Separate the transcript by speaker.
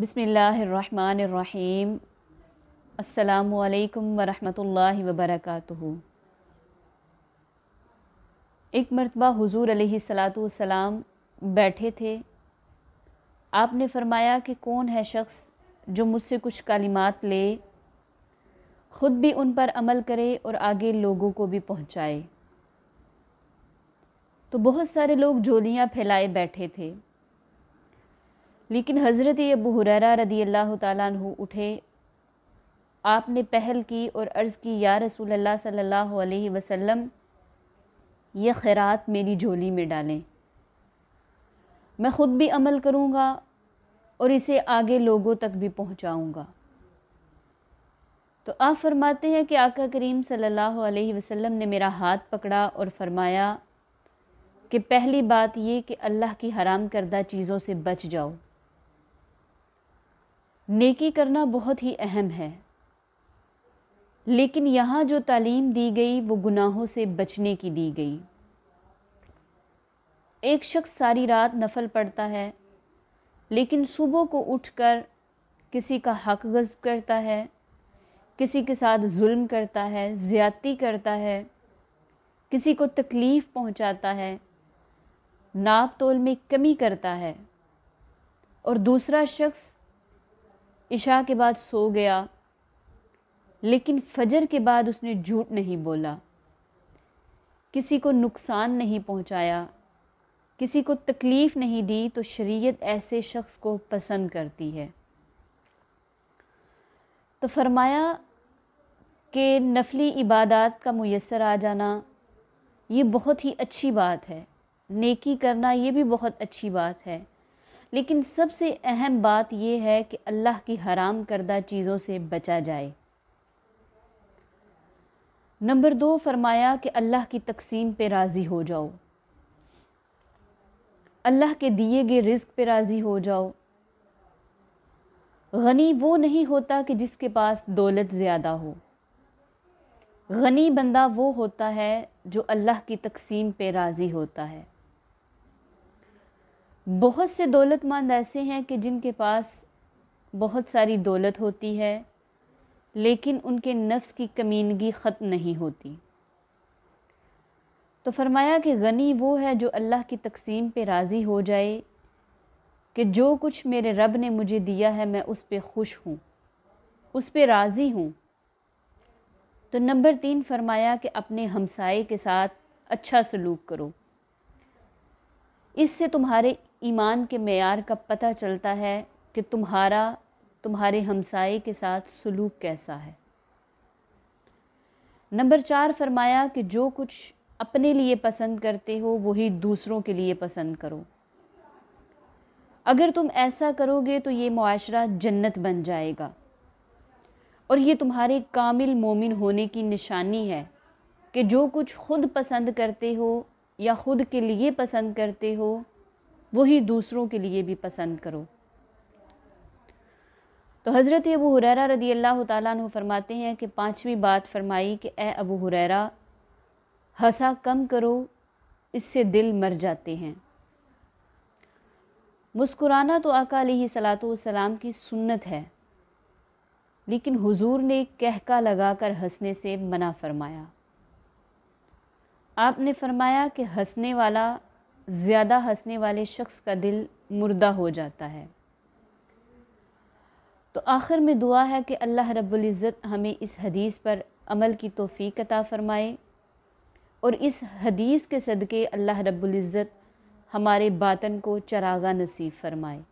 Speaker 1: बसमीम् अल्लाम वरहमतुल्लाहि वबरकातुहु एक मरतबा हुजूर सलाम बैठे थे आपने फ़रमाया कि कौन है शख्स जो मुझसे कुछ कलिमात ले ख़ुद भी उन पर अमल करे और आगे लोगों को भी पहुँचाए तो बहुत सारे लोग झोलियाँ फैलाए बैठे थे लेकिन हज़रत अबू हुरैरा रदी अल्लाह तु उठे आपने पहल की और अर्ज़ की या रसूल अल्लाह सल्लल्लाहु अलैहि वसल्लम ये खैरात मेरी झोली में डालें मैं ख़ुद भी अमल करूँगा और इसे आगे लोगों तक भी पहुँचाऊँगा तो आप फरमाते हैं कि आका करीम सल्लल्लाहु अलैहि वसल्लम ने मेरा हाथ पकड़ा और फरमाया कि पहली बात ये कि अल्लाह की हराम करदा चीज़ों से बच जाओ नेकी करना बहुत ही अहम है लेकिन यहाँ जो तालीम दी गई वो गुनाहों से बचने की दी गई एक शख्स सारी रात नफल पढ़ता है लेकिन सुबह को उठकर किसी का हक गज़ब करता है किसी के साथ जुल्म करता है ज़्यादती करता है किसी को तकलीफ़ पहुंचाता है नाप तोल में कमी करता है और दूसरा शख्स इशा के बाद सो गया लेकिन फजर के बाद उसने झूठ नहीं बोला किसी को नुकसान नहीं पहुंचाया किसी को तकलीफ़ नहीं दी तो शरीयत ऐसे शख्स को पसंद करती है तो फरमाया कि नफली इबादत का मैसर आ जाना ये बहुत ही अच्छी बात है नेकी करना ये भी बहुत अच्छी बात है लेकिन सबसे अहम बात यह है कि अल्लाह की हराम करदा चीज़ों से बचा जाए नंबर दो फरमाया कि अल्लाह की तकसीम पे राज़ी हो जाओ अल्लाह के दिए गए रिज्क पे राज़ी हो जाओ गनी वो नहीं होता कि जिसके पास दौलत ज़्यादा हो गनी बंदा वो होता है जो अल्लाह की तकसीम पे राज़ी होता है बहुत से दौलतमंद ऐसे हैं कि जिनके पास बहुत सारी दौलत होती है लेकिन उनके नफ्स की कमीनगी ख़त्म नहीं होती तो फरमाया कि गनी वो है जो अल्लाह की तकसीम पे राज़ी हो जाए कि जो कुछ मेरे रब ने मुझे दिया है मैं उस पर खुश हूँ उस पर राज़ी हूँ तो नंबर तीन फरमाया कि अपने हमसाए के साथ अच्छा सलूक करो इससे तुम्हारे ईमान के मैार का पता चलता है कि तुम्हारा तुम्हारे हमसाए के साथ सलूक कैसा है नंबर चार फरमाया कि जो कुछ अपने लिए पसंद करते हो वही दूसरों के लिए पसंद करो अगर तुम ऐसा करोगे तो ये मुआरा जन्नत बन जाएगा और ये तुम्हारे कामिल मोमिन होने की निशानी है कि जो कुछ खुद पसंद करते हो या खुद के लिए पसंद करते हो वही दूसरों के लिए भी पसंद करो तो हज़रत अबू हुररा रदी अल्लाह तु फरमाते हैं कि पांचवी बात फरमाई कि ए अबू हुररा हंसा कम करो इससे दिल मर जाते हैं मुस्कुराना तो आका सलाम की सुन्नत है लेकिन हुजूर ने कहका लगाकर हंसने से मना फरमाया आपने फरमाया कि हंसने वाला ज़्यादा हंसने वाले शख्स का दिल मुर्दा हो जाता है तो आखिर में दुआ है कि अल्लाह रब्ज़त हमें इस हदीस पर अमल की तोफ़ी अता फ़रमाए और इस हदीस के सदक़े अल्लाह इज़्ज़त हमारे बातन को चरागा नसीब फरमाए